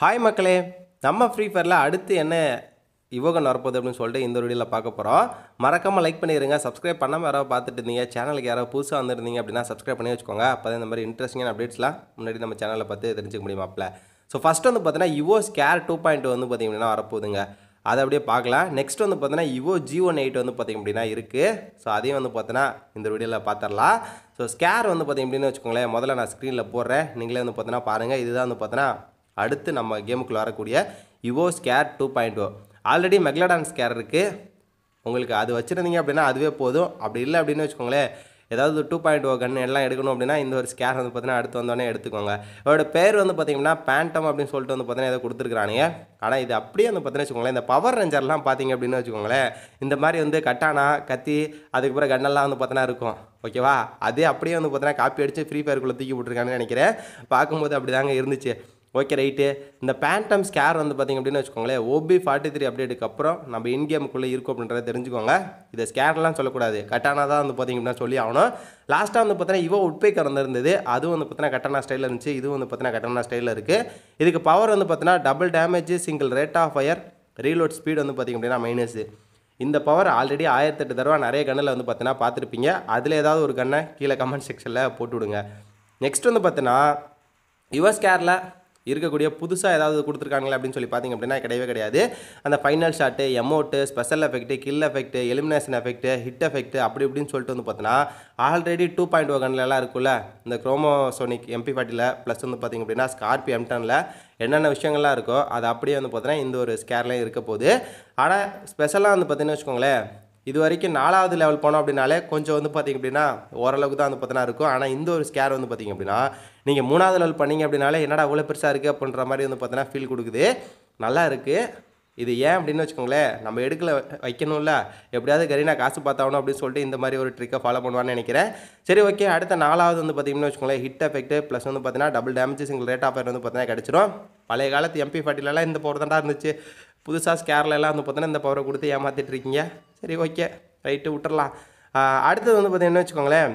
hi மக்களே நம்ம free ஃபயரில் அடுத்து என்ன யுவகன் வரப்போகுது அப்படின்னு சொல்லிட்டு இந்த வீடியோவில் பார்க்க போகிறோம் மறக்காமல் லைக் பண்ணிடுங்க சப்ஸ்கிரைப் பண்ணாமல் யாராவது பார்த்துட்டு இருந்தீங்க சேனலுக்கு யாராவது புதுசாக வந்திருந்தீங்க அப்படின்னா சப்ஸ்கிரைப் பண்ணி வச்சுக்கோங்க அப்போ இந்த மாதிரி இன்ட்ரெஸ்டிங்கான அப்டேட்ஸ்லாம் முன்னாடி நம்ம சேனலில் பார்த்து தெரிஞ்சுக்க முடியுமாப்பில் ஸோ ஃபஸ்ட்டு வந்து பார்த்தீங்கன்னா இவோ ஸ்கேர் டூ பாயிண்ட் வந்து பார்த்திங்கன்னா வரப்போகுதுங்க அதை அப்படியே பார்க்கலாம் நெக்ஸ்ட் வந்து பார்த்தீங்கன்னா இவோ ஒன் நைட் வந்து பார்த்திங்க அப்படின்னா இருக்குது ஸோ அதையும் வந்து பார்த்தோன்னா இந்த வீடியோவில் பார்த்துடலாம் ஸோ ஸ்கேர் வந்து பார்த்திங்க அப்படின்னு வச்சுக்கோங்களேன் முதல்ல நான் ஸ்க்ரீனில் போடுறேன் நீங்களே வந்து பார்த்தோன்னா பாருங்கள் இதுதான் வந்து பார்த்தோன்னா அடுத்து நம்ம கேமுக்குள்ளே வரக்கூடிய evo scar two point o already megalodon scar இருக்குது உங்களுக்கு அது வச்சுருந்தீங்க அப்படின்னா அதுவே போதும் அப்படி இல்லை அப்படின்னு வச்சுக்கோங்களேன் ஏதாவது டூ பாயிண்ட் ஓ கன் எல்லாம் எடுக்கணும் அப்படின்னா இந்த ஒரு ஸ்கேர் வந்து பார்த்தீங்கன்னா அடுத்து வந்தோடனே எடுத்துக்கோங்க இதோட பேர் வந்து பார்த்தீங்கன்னா பேண்டம் அப்படின்னு சொல்லிட்டு வந்து பார்த்தீங்கன்னா ஏதோ கொடுத்துருக்கானுங்க ஆனால் இது அப்படியே வந்து பார்த்தீங்கன்னா வச்சுக்கோங்களேன் இந்த பவர் ரேஞ்சர்லாம் பார்த்தீங்க அப்படின்னு வச்சுக்கோங்களேன் இந்த மாதிரி வந்து கட்டானா கத்தி அதுக்கப்புறம் கன்னெல்லாம் வந்து பார்த்தீங்கன்னா இருக்கும் ஓகேவா அதே அப்படியே வந்து பார்த்தீங்கன்னா காப்பி அடித்து ஃப்ரீ ஃபயருக்குள்ளே தூக்கி விட்ருக்கான்னு நினைக்கிறேன் பார்க்கும்போது அப்படி தாங்க இருந்துச்சு ஓகே ரைட்டு இந்த பேண்டம் ஸ்கேர் வந்து பார்த்திங்க அப்படின்னு வச்சுக்கோங்களேன் ஓபி ஃபார்ட்டி த்ரீ அப்டேட்டுக்கு அப்புறம் நம்ம இன் கேமுக்குள்ளே இருக்கும் அப்படின்றத தெரிஞ்சுக்கோங்க இதை ஸ்கேர்லாம் சொல்லக்கூடாது கட்டானா தான் வந்து பார்த்திங்க அப்படின்னா சொல்லி ஆகணும் லாஸ்ட்டாக வந்து பார்த்தீங்கன்னா இவோ உட்பை இருந்தது அதுவும் வந்து பார்த்தீங்கன்னா கட்டானா ஸ்டைலில் இருந்துச்சு இதுவும் வந்து பார்த்தீங்கன்னா கட்டான ஸ்டைலில் இருக்குது இதுக்கு பவர் வந்து பார்த்தீங்கன்னா double damage single rate of fire reload speed வந்து பார்த்திங்க அப்படின்னா மைனஸு இந்த பவர் ஆல்ரெடி ஆயிரத்தெட்டு தடவை நிறைய கண்ணில் வந்து பார்த்தீங்கன்னா பார்த்துருப்பீங்க அதில் ஏதாவது ஒரு கண்ணை கீழே கமெண்ட் செக்ஷனில் போட்டு விடுங்க நெக்ஸ்ட் வந்து பார்த்தீங்கன்னா யுவஸ் கேரில் இருக்கக்கூடிய புதுசாக ஏதாவது கொடுத்துருக்காங்களே அப்படின்னு சொல்லி பார்த்தீங்க அப்படின்னா கிடையவே கிடையாது அந்த final shot emote special effect kill effect elimination effect hit effect அப்படி இப்படின்னு சொல்லிட்டு வந்து பார்த்தோன்னா ஆல்ரெடி டூ பாயிண்ட் ஒகன்லலாம் இருக்குல்ல இந்த குரோமோசோனிக் எம்பி ஃபார்ட்டியில் ப்ளஸ் வந்து பார்த்திங்க அப்படின்னா ஸ்கார்பியோ எம்டனில் என்னென்ன விஷயங்கள்லாம் இருக்கோ அது அப்படியே வந்து பார்த்தீங்கன்னா இந்த ஒரு ஸ்கேர்லேயும் இருக்க போகுது ஆனால் ஸ்பெஷலாக வந்து பார்த்திங்கன்னா வச்சுக்கோங்களேன் இது வரைக்கும் நாலாவது லெவல் போனோம் அப்படின்னாலே கொஞ்சம் வந்து பார்த்திங்க அப்படின்னா ஓரளவுக்கு தான் வந்து பார்த்தீங்கன்னா இருக்கும் ஆனால் இந்த ஒரு ஸ்கேர் வந்து பார்த்திங்க அப்படின்னா நீங்கள் மூணாவது லெவல் பண்ணிங்க அப்படின்னாலே என்னடா அவ்வளோ பெருசாக இருக்குது அப்படின்ற மாதிரி வந்து பார்த்தீங்கன்னா ஃபீல் கொடுக்குது நல்லா இருக்குது இது ஏன் அப்படின்னு வச்சுக்கோங்களேன் நம்ம எடுக்கல வைக்கணும்ல எப்படியாவது கரீனா காசு பார்த்தாகணும் அப்படின்னு சொல்லிட்டு இந்த மாதிரி ஒரு ட்ரிக்கை ஃபாலோ பண்ணுவான்னு நினைக்கிறேன் சரி ஓகே அடுத்த நாலாவது வந்து பார்த்திங்கன்னு வச்சுக்கோங்களேன் ஹிட் எஃபெக்ட் ப்ளஸ் வந்து பார்த்தீங்கன்னா double damage single rate offer வந்து பார்த்தீங்கன்னா கிடச்சிரும் பழைய காலத்து எம்பி ஃபார்ட்டிலலாம் இந்த போகிறதாண்டா இருந்துச்சு புதுசாக ஸ்கேர்லெல்லாம் வந்து பார்த்தோன்னா இந்த பவரை கொடுத்து ஏமாற்றிட்டுருக்கீங்க சரி ஓகே ரைட்டு விட்டுறலாம் அடுத்தது வந்து பார்த்தீங்கன்னா வச்சுக்கோங்களேன்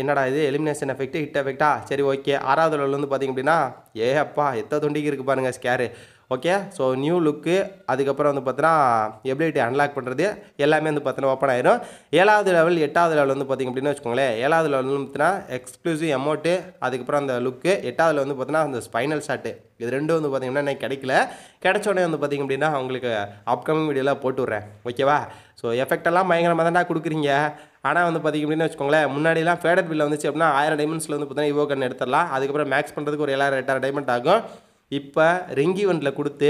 என்னடா இது எலிமினேஷன் எஃபெக்ட் ஹிட் எஃபெக்டா சரி ஓகே ஆறாவது லெவலில் வந்து பார்த்திங்க அப்படின்னா ஏ அப்பா எத்தனை தொண்டிக்கு இருக்குது பாருங்கள் scar okay so new look அதுக்கப்புறம் வந்து பார்த்தீங்கன்னா எபிலிட்டி அன்லாக் பண்ணுறது எல்லாமே வந்து பார்த்தீங்கன்னா ஓப்பன் ஆயிரும் ஏழாவது லெவல் எட்டாவது லெவல் வந்து பார்த்திங்க அப்படின்னு வச்சுக்கோங்களேன் ஏழாவது லெவல் வந்து பார்த்தீங்கன்னா எக்ஸ்க்ளூசிவ் அமௌண்ட்டு அதுக்கப்புறம் அந்த லுக்கு எட்டாவது வந்து பார்த்தீங்கன்னா அந்த ஸ்பைனல் ஷாட்டு இது ரெண்டும் வந்து பார்த்திங்கன்னா எனக்கு கிடைக்கல உடனே வந்து பார்த்திங்க அப்படின்னா அவங்களுக்கு அப்கமிங் வீடியோலாம் போட்டு விட்றேன் ஓகேவா ஸோ எஃபெக்டெல்லாம் பயங்கரமாக தான்டா கொடுக்குறீங்க ஆனால் வந்து பார்த்திங்க அப்படின்னா வச்சுக்கோங்களேன் முன்னாடிலாம் ஃபேடட் பில் வந்துச்சு அப்படின்னா ஆயிரம் டைமண்ட்ஸில் வந்து பார்த்தீங்கன்னா இவோ கண்ணு எடுத்துடலாம் அதுக்கப்புறம் மேக்ஸ் பண்ணுறதுக்கு ஒரு ஏழாயிரம் எட்டாயிரம் டைமண்ட் ஆகும் இப்போ ரிங்கி வண்டில் கொடுத்து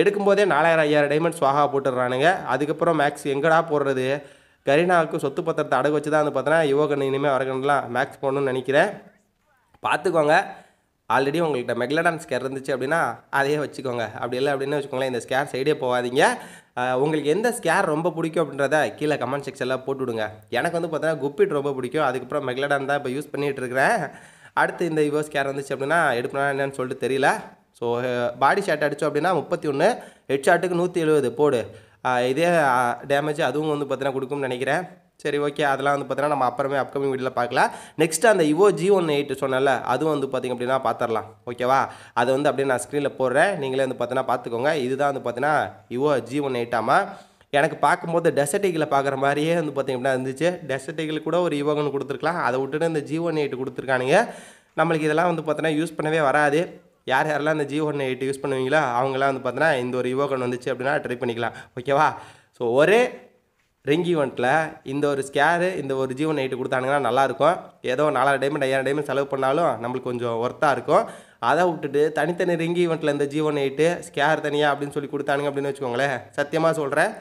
எடுக்கும்போதே நாலாயிரம் ஐயாயிரம் டைமண்ட் வாகா போட்டுடுறானுங்க அதுக்கப்புறம் மேக்ஸ் எங்கடா போடுறது கரீனாவுக்கு சொத்து பத்திரத்தை அடகு வச்சு தான் வந்து பார்த்தோன்னா யோகன் இனிமேல் வரக்கணும்லாம் மேக்ஸ் போடணும்னு நினைக்கிறேன் பார்த்துக்கோங்க ஆல்ரெடி உங்கள்கிட்ட மெக்லடான் ஸ்கேர் இருந்துச்சு அப்படின்னா அதையே வச்சுக்கோங்க அப்படி இல்லை அப்படின்னு வச்சுக்கோங்களேன் இந்த ஸ்கேர் சைடே போகாதீங்க உங்களுக்கு எந்த ஸ்கேர் ரொம்ப பிடிக்கும் அப்படின்றத கீழே கமெண்ட் செக்ஷனில் போட்டுவிடுங்க எனக்கு வந்து பார்த்தோன்னா குப்பிட் ரொம்ப பிடிக்கும் அதுக்கப்புறம் மெக்லடான் தான் இப்போ யூஸ் பண்ணிகிட்டு இருக்கிறேன் அடுத்து இந்த யுவோ ஸ்கேர் வந்துச்சு அப்படின்னா எடுக்கணும் என்னன்னு சொல்லிட்டு தெரியல ஸோ பாடி ஷாட் அடித்தோம் அப்படின்னா முப்பத்தி ஒன்று ஹெட் ஷாட்டுக்கு நூற்றி எழுபது போடு இதே டேமேஜ் அதுவும் வந்து பார்த்தீங்கன்னா கொடுக்கும்னு நினைக்கிறேன் சரி ஓகே அதெல்லாம் வந்து பார்த்தீங்கன்னா நம்ம அப்புறமே அப்கமிங் வீடியோவில் பார்க்கலாம் நெக்ஸ்ட் அந்த இவோ ஜி ஒன் எயிட் சொன்னல அதுவும் வந்து பார்த்திங்க அப்படின்னா பார்த்துடலாம் ஓகேவா அது வந்து அப்படியே நான் ஸ்க்ரீனில் போடுறேன் நீங்களே வந்து பார்த்தீங்கன்னா பார்த்துக்கோங்க இதுதான் வந்து பார்த்தீங்கன்னா இவோ ஜி ஒன் எயிட்டாமா எனக்கு பார்க்கும்போது டெசர்ட் ஈகில் பார்க்குற மாதிரியே வந்து பார்த்திங்க அப்படின்னா இருந்துச்சு டெசர்ட் ஈகில் கூட ஒரு யுவகன் கொடுத்துருக்கலாம் அதை விட்டுட்டு இந்த ஜி ஒன் எயிட் கொடுத்துருக்கானுங்க நம்மளுக்கு இதெல்லாம் வந்து பார்த்தீங்கன்னா யூஸ் பண்ணவே வராது யார் யாரெல்லாம் இந்த ஜியோ ஒன் எயிட் யூஸ் பண்ணுவீங்களோ அவங்களாம் வந்து பார்த்தீங்கன்னா இந்த ஒரு யுவோகன் வந்துச்சு அப்படின்னா ட்ரை பண்ணிக்கலாம் ஓகேவா ஸோ ஒரே ரிங் ஈவெண்ட்டில் இந்த ஒரு ஸ்கேரு இந்த ஒரு ஜீவன் நைட்டு கொடுத்தானுங்கன்னா நல்லாயிருக்கும் ஏதோ நாலாயிரம் டைமண்ட் ஐயாயிரம் டைமண்ட் செலவு பண்ணாலும் நம்மளுக்கு கொஞ்சம் ஒர்த்தாக இருக்கும் அதை விட்டுட்டு தனித்தனி ரிங் ஈவெண்ட்டில் இந்த ஜீவன் நைட்டு ஸ்கேர் தனியாக அப்படின்னு சொல்லி கொடுத்தானுங்க அப்படின்னு வச்சுக்கோங்களேன் சத்தியமாக சொல்கிறேன்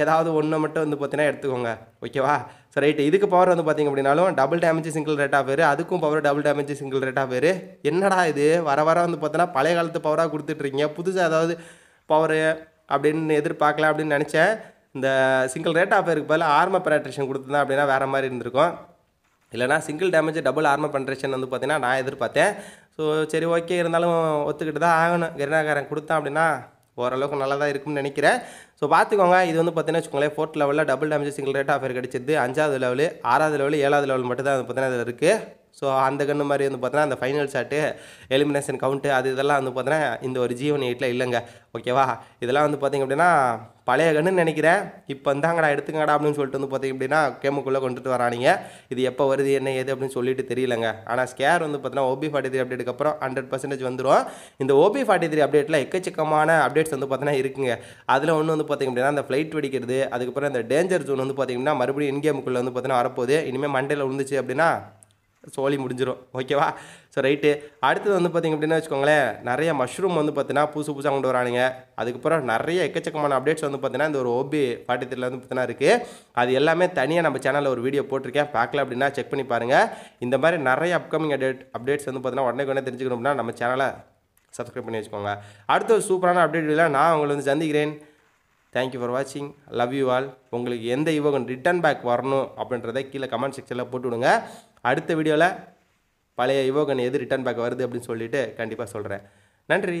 ஏதாவது ஒன்று மட்டும் வந்து பார்த்தீங்கன்னா எடுத்துக்கோங்க ஓகேவா ஸோ ரைட்டு இதுக்கு பவர் வந்து பார்த்திங்க அப்படின்னாலும் டபுள் டேமேஜ் சிங்கிள் ரேட்டாக பேர் அதுக்கும் பவர் டபுள் டேமேஜ் சிங்கிள் ரேட்டாக பேர் என்னடா இது வர வர வந்து பார்த்தோன்னா பழைய காலத்து பவராக கொடுத்துட்ருக்கீங்க புதுசாக ஏதாவது பவர் அப்படின்னு எதிர்பார்க்கலாம் அப்படின்னு நினச்சேன் இந்த சிங்கிள் ரேட் ஆஃப் இருக்கு பதில் ஆர்ம பெனட்ரேஷன் கொடுத்துருந்தா அப்படின்னா வேறு மாதிரி இருந்திருக்கும் இல்லைனா single damage double armour penetration வந்து பார்த்தீங்கன்னா நான் எதிர்பார்த்தேன் ஸோ சரி ஓகே இருந்தாலும் ஒத்துக்கிட்டு தான் ஆகணும் கிரணாகாரம் கொடுத்தேன் அப்படின்னா ஓரளவுக்கு நல்லா தான் இருக்கும்னு நினைக்கிறேன் ஸோ பார்த்துக்கோங்க இது வந்து பார்த்தீங்கன்னா வச்சுக்கோங்களேன் ஃபோர்த் லெவலில் double damage single rate offer கிடைச்சது அஞ்சாவது லெவலு ஆறாவது லெவலு ஏழாவது லெவல் மட்டும் தான் வந்து பார்த்தீங்கன்னா அதில் இருக்குது ஸோ அந்த கண்ணு மாதிரி வந்து பார்த்தீங்கன்னா அந்த ஃபைனல் ஷாட்டு எலிமினேஷன் கவுண்ட்டு அது இதெல்லாம் வந்து பார்த்தீங்கன்னா இந்த ஒரு ஜீவன் எயிட்டில் இல்லைங்க ஓகேவா இதெல்லாம் வந்து பார்த்திங்க அப்படின்னா பழைய கண்ணு நினைக்கிறேன் இப்போ இந்தாங்கடா எடுத்துக்கடா அப்படின்னு சொல்லிட்டு வந்து பார்த்திங்க அப்படின்னா கேமுக்குள்ளே கொண்டுட்டு வரானிங்க இது எப்போ வருது என்ன ஏது அப்படின்னு சொல்லிட்டு தெரியலங்க ஆனால் ஸ்கேர் வந்து பார்த்தீங்கன்னா ஓபி ஃபார்ட்டி த்ரீ அப்டேட் அப்புறம் ஹண்ட்ரட் பர்சன்டேஜ் வந்துடும் இந்த ஓபி ஃபார்ட்டி த்ரீ அப்டேட்டில் எக்கச்சக்கமான அப்டேட்ஸ் வந்து பார்த்தீங்கன்னா இருக்குங்க அதில் ஒன்று வந்து பார்த்திங்க அப்படின்னா அந்த ஃப்ளைட் வெடிக்கிறது அதுக்கப்புறம் இந்த டேஞ்சர் ஜோன் வந்து பார்த்திங்கன்னா மறுபடியும் இன்கேமுக்குள்ளே வந்து பார்த்தீங்கன்னா வரப்போகுது இனிமேல் மண்டேல விழுந்துச்சு அப்படின்னா சோழி முடிஞ்சிடும் ஓகேவா ஸோ ரைட்டு அடுத்தது வந்து பார்த்திங்க அப்படின்னா வச்சுக்கோங்களேன் நிறைய மஷ்ரூம் வந்து பார்த்தீங்கன்னா புதுசு புதுசாக கொண்டு வரானுங்க அதுக்கப்புறம் நிறைய எக்கச்சக்கமான அப்டேட்ஸ் வந்து பார்த்தீங்கன்னா இந்த ஒரு ஓபி ஃபார்ட்டி வந்து பார்த்தீங்கன்னா இருக்குது அது எல்லாமே தனியாக நம்ம சேனலில் ஒரு வீடியோ போட்டிருக்கேன் பார்க்கல அப்படின்னா செக் பண்ணி பாருங்கள் இந்த மாதிரி நிறைய அப்கமிங் அப்டேட் அப்டேட்ஸ் வந்து பார்த்தீங்கன்னா உடனே உடனே தெரிஞ்சுக்கணும்னா நம்ம சேனலை சப்ஸ்கிரைப் பண்ணி வச்சுக்கோங்க அடுத்த ஒரு சூப்பரான அப்டேட் நான் உங்களை வந்து சந்திக்கிறேன் தேங்க்யூ ஃபார் வாட்சிங் லவ் யூ ஆல் உங்களுக்கு எந்த யுவகன் ரிட்டர்ன் பேக் வரணும் அப்படின்றத கீழே கமெண்ட் செக்ஷனில் போட்டு விடுங்க அடுத்த வீடியோவில் பழைய யுவகன் எது ரிட்டர்ன் பேக் வருது அப்படின்னு சொல்லிட்டு கண்டிப்பாக சொல்கிறேன் நன்றி